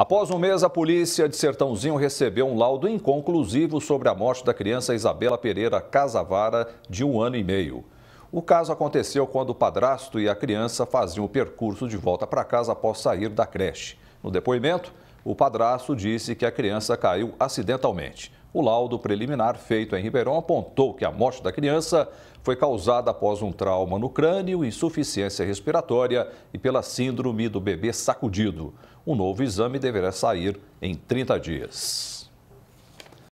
Após um mês, a polícia de Sertãozinho recebeu um laudo inconclusivo sobre a morte da criança Isabela Pereira Casavara, de um ano e meio. O caso aconteceu quando o padrasto e a criança faziam o percurso de volta para casa após sair da creche. No depoimento, o padrasto disse que a criança caiu acidentalmente. O laudo preliminar feito em Ribeirão apontou que a morte da criança foi causada após um trauma no crânio, insuficiência respiratória e pela síndrome do bebê sacudido. Um novo exame deverá sair em 30 dias.